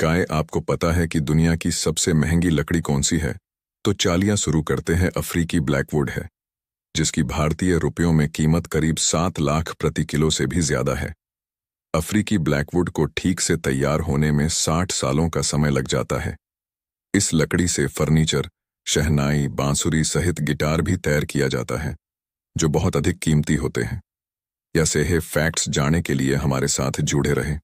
काय आपको पता है कि दुनिया की सबसे महंगी लकड़ी कौन सी है तो चालियां शुरू करते हैं अफ्रीकी ब्लैकवुड है जिसकी भारतीय रुपयों में कीमत करीब सात लाख प्रति किलो से भी ज्यादा है अफ्रीकी ब्लैकवुड को ठीक से तैयार होने में साठ सालों का समय लग जाता है इस लकड़ी से फर्नीचर शहनाई बांसुरी सहित गिटार भी तैयार किया जाता है जो बहुत अधिक कीमती होते हैं या सेहे फैक्ट्स जाने के लिए हमारे साथ जुड़े रहें